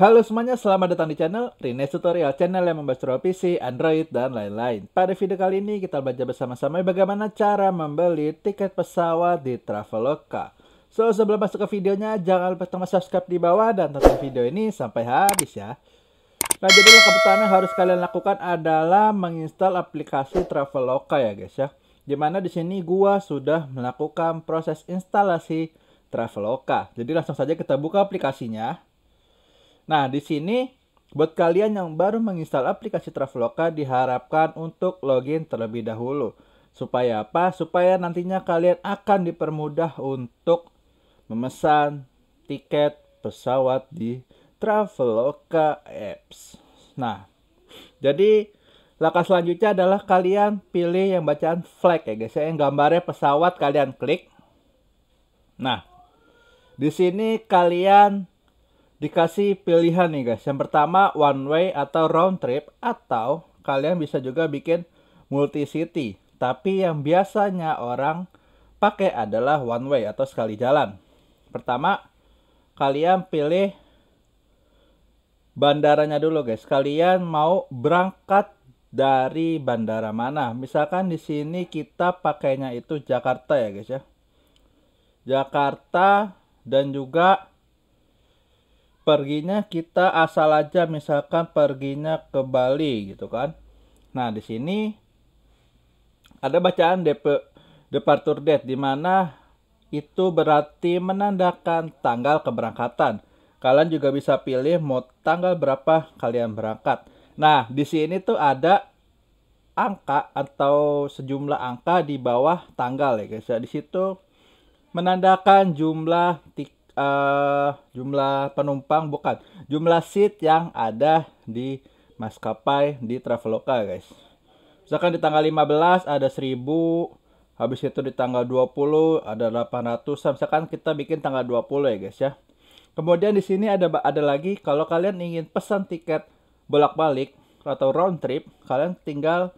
Halo semuanya, selamat datang di channel Rine Tutorial, channel yang membahas tutorial PC, Android, dan lain-lain. Pada video kali ini kita belajar bersama-sama bagaimana cara membeli tiket pesawat di Traveloka. So, sebelum masuk ke videonya, jangan lupa teman subscribe di bawah dan tonton video ini sampai habis ya. Nah, jadi yang pertama yang harus kalian lakukan adalah menginstal aplikasi Traveloka ya guys ya. Dimana di sini gua sudah melakukan proses instalasi Traveloka. Jadi langsung saja kita buka aplikasinya. Nah, di sini buat kalian yang baru menginstal aplikasi Traveloka diharapkan untuk login terlebih dahulu. Supaya apa? Supaya nantinya kalian akan dipermudah untuk memesan tiket pesawat di Traveloka apps. Nah, jadi langkah selanjutnya adalah kalian pilih yang bacaan flag ya guys, ya. yang gambarnya pesawat kalian klik. Nah, di sini kalian dikasih pilihan nih guys. Yang pertama one way atau round trip atau kalian bisa juga bikin multi city. Tapi yang biasanya orang pakai adalah one way atau sekali jalan. Pertama, kalian pilih bandaranya dulu guys. Kalian mau berangkat dari bandara mana? Misalkan di sini kita pakainya itu Jakarta ya guys ya. Jakarta dan juga perginya kita asal aja misalkan perginya ke Bali gitu kan. Nah, di sini ada bacaan dep departure date di mana itu berarti menandakan tanggal keberangkatan. Kalian juga bisa pilih mau tanggal berapa kalian berangkat. Nah, di sini tuh ada angka atau sejumlah angka di bawah tanggal ya guys. Ya, di situ menandakan jumlah tiket uh, jumlah penumpang bukan jumlah seat yang ada di maskapai di Traveloka guys misalkan di tanggal 15 ada 1000 habis itu di tanggal 20 ada 800 misalkan kita bikin tanggal 20 ya guys ya kemudian di sini ada ada lagi kalau kalian ingin pesan tiket bolak-balik atau round trip kalian tinggal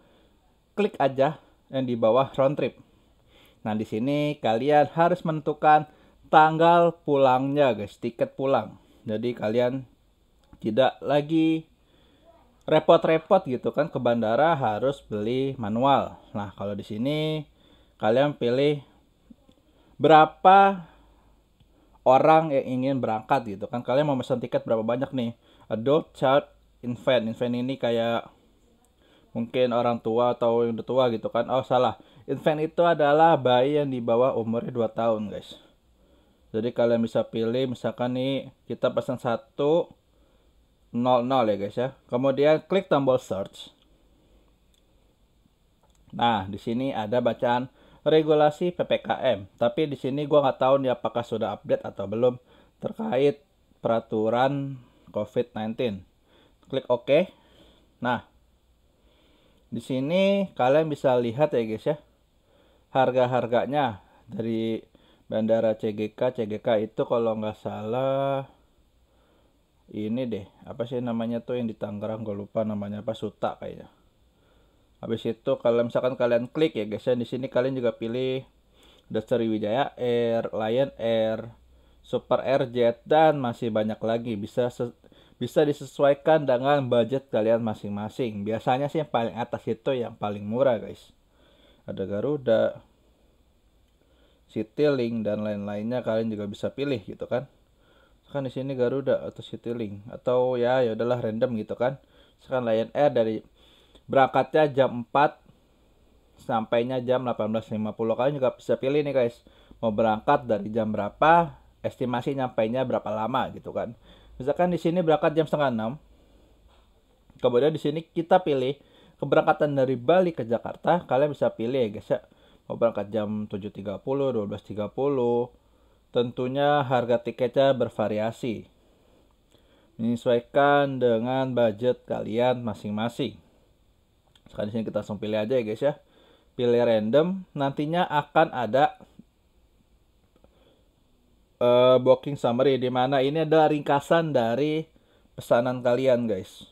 klik aja yang di bawah round trip nah di sini kalian harus menentukan tanggal pulangnya guys, tiket pulang. Jadi kalian tidak lagi repot-repot gitu kan ke bandara harus beli manual. Nah, kalau di sini kalian pilih berapa orang yang ingin berangkat gitu kan. Kalian mau pesan tiket berapa banyak nih? Adult, child, infant. Infant ini kayak mungkin orang tua atau yang udah tua gitu kan. Oh, salah. Infant itu adalah bayi yang di bawah umurnya 2 tahun, guys jadi kalian bisa pilih misalkan nih kita pasang 1 nol ya guys ya kemudian klik tombol search nah di sini ada bacaan regulasi PPKM tapi di sini gua nggak tahu nih apakah sudah update atau belum terkait peraturan COVID-19 klik OK nah di sini kalian bisa lihat ya guys ya harga-harganya dari bandara CGK CGK itu kalau nggak salah ini deh apa sih namanya tuh yang di Tangerang gue lupa namanya apa Suta kayaknya habis itu kalau misalkan kalian klik ya guys ya di sini kalian juga pilih Wijaya Air Lion Air Super Air Jet dan masih banyak lagi bisa bisa disesuaikan dengan budget kalian masing-masing biasanya sih yang paling atas itu yang paling murah guys ada Garuda Citylink dan lain-lainnya kalian juga bisa pilih gitu kan kan di sini Garuda atau Citylink atau ya ya adalah random gitu kan sekarang Lion Air eh, dari berangkatnya jam 4 sampainya jam 18.50 kalian juga bisa pilih nih guys mau berangkat dari jam berapa estimasi nyampainya berapa lama gitu kan misalkan di sini berangkat jam setengah enam kemudian di sini kita pilih keberangkatan dari Bali ke Jakarta kalian bisa pilih ya guys ya mau oh, berangkat jam 7.30, 12.30. Tentunya harga tiketnya bervariasi. Menyesuaikan dengan budget kalian masing-masing. Sekarang di sini kita langsung pilih aja ya guys ya. Pilih random, nantinya akan ada uh, booking summary di mana ini adalah ringkasan dari pesanan kalian guys.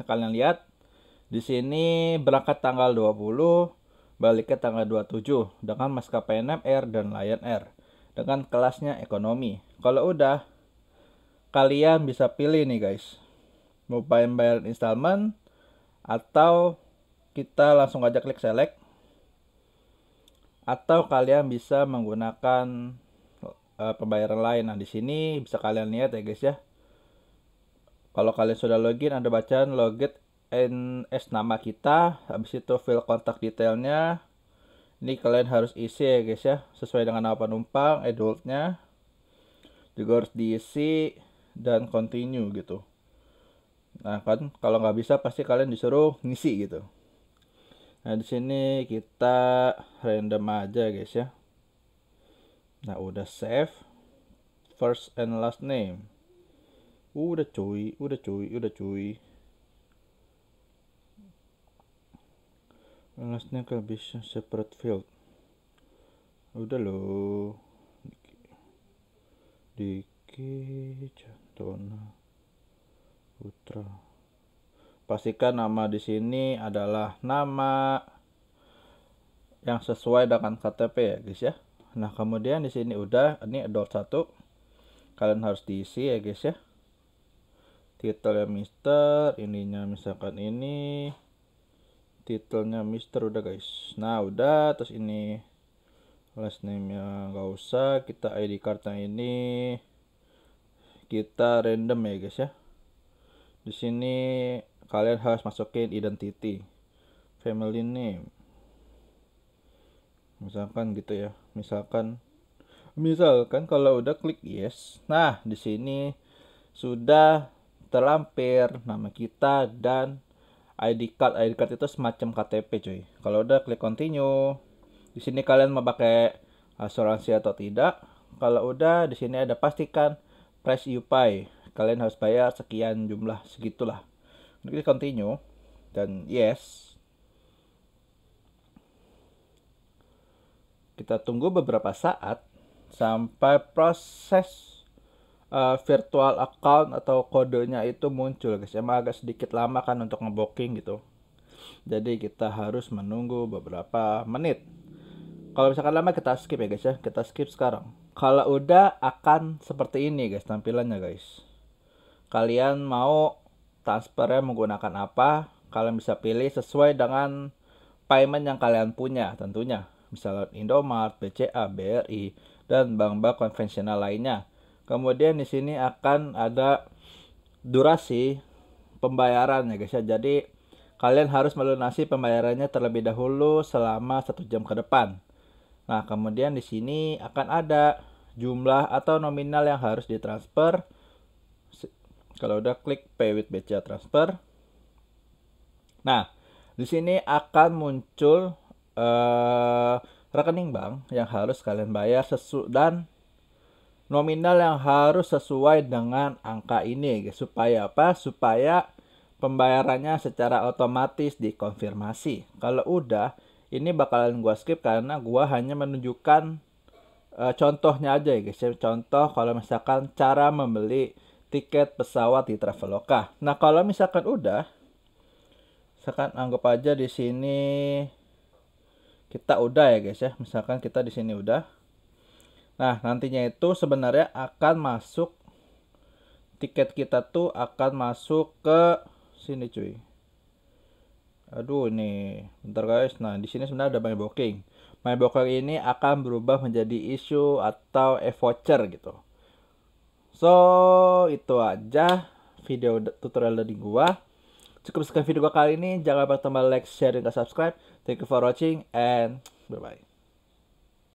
Kalian lihat di sini berangkat tanggal 20, balik ke tanggal 27 dengan maskapai NM Air dan Lion Air dengan kelasnya ekonomi. Kalau udah, kalian bisa pilih nih guys, mau bayar installment atau kita langsung aja klik select atau kalian bisa menggunakan uh, pembayaran lain. Nah di sini bisa kalian lihat ya guys ya. Kalau kalian sudah login anda bacaan login NS nama kita, habis itu fill kontak detailnya. Ini kalian harus isi ya guys ya, sesuai dengan nama penumpang, adultnya. Juga harus diisi dan continue gitu. Nah kan kalau nggak bisa pasti kalian disuruh ngisi gitu. Nah di sini kita random aja guys ya. Nah udah save first and last name. Udah cuy, udah cuy, udah cuy. lunasnya bisa separate field udah loh Diki Jantona Putra pastikan nama di sini adalah nama yang sesuai dengan KTP ya guys ya nah kemudian di sini udah ini adult 1 kalian harus diisi ya guys ya titelnya mister ininya misalkan ini titelnya Mister udah guys nah udah terus ini last name nya nggak usah kita ID kartu ini kita random ya guys ya di sini kalian harus masukin identity family name misalkan gitu ya misalkan misalkan kalau udah klik yes nah di sini sudah terlampir nama kita dan ID card. ID card itu semacam KTP cuy. Kalau udah klik continue. Di sini kalian mau pakai asuransi atau tidak. Kalau udah di sini ada pastikan press UPI, Kalian harus bayar sekian jumlah segitulah. Klik continue dan yes. Kita tunggu beberapa saat sampai proses uh, virtual account atau kodenya itu muncul guys emang agak sedikit lama kan untuk ngeboking gitu jadi kita harus menunggu beberapa menit kalau misalkan lama kita skip ya guys ya kita skip sekarang kalau udah akan seperti ini guys tampilannya guys kalian mau transfernya menggunakan apa kalian bisa pilih sesuai dengan payment yang kalian punya tentunya misalnya Indomart, BCA, BRI, dan bank-bank konvensional lainnya Kemudian di sini akan ada durasi pembayaran ya guys ya. Jadi kalian harus melunasi pembayarannya terlebih dahulu selama satu jam ke depan. Nah, kemudian di sini akan ada jumlah atau nominal yang harus ditransfer. Kalau udah klik pay with BCA transfer. Nah, di sini akan muncul uh, rekening bank yang harus kalian bayar sesu dan nominal yang harus sesuai dengan angka ini gitu. supaya apa? Supaya pembayarannya secara otomatis dikonfirmasi. Kalau udah, ini bakalan gua skip karena gua hanya menunjukkan uh, contohnya aja ya gitu. guys. Contoh kalau misalkan cara membeli tiket pesawat di Traveloka. Nah, kalau misalkan udah misalkan anggap aja di sini kita udah ya guys ya. Misalkan kita di sini udah Nah, nantinya itu sebenarnya akan masuk tiket kita tuh akan masuk ke sini cuy. Aduh ini, bentar guys. Nah, di sini sebenarnya ada my booking. My booking ini akan berubah menjadi isu atau e-voucher gitu. So, itu aja video tutorial dari gua. Cukup sekian video gua kali ini. Jangan lupa tombol like, share, dan subscribe. Thank you for watching and bye-bye.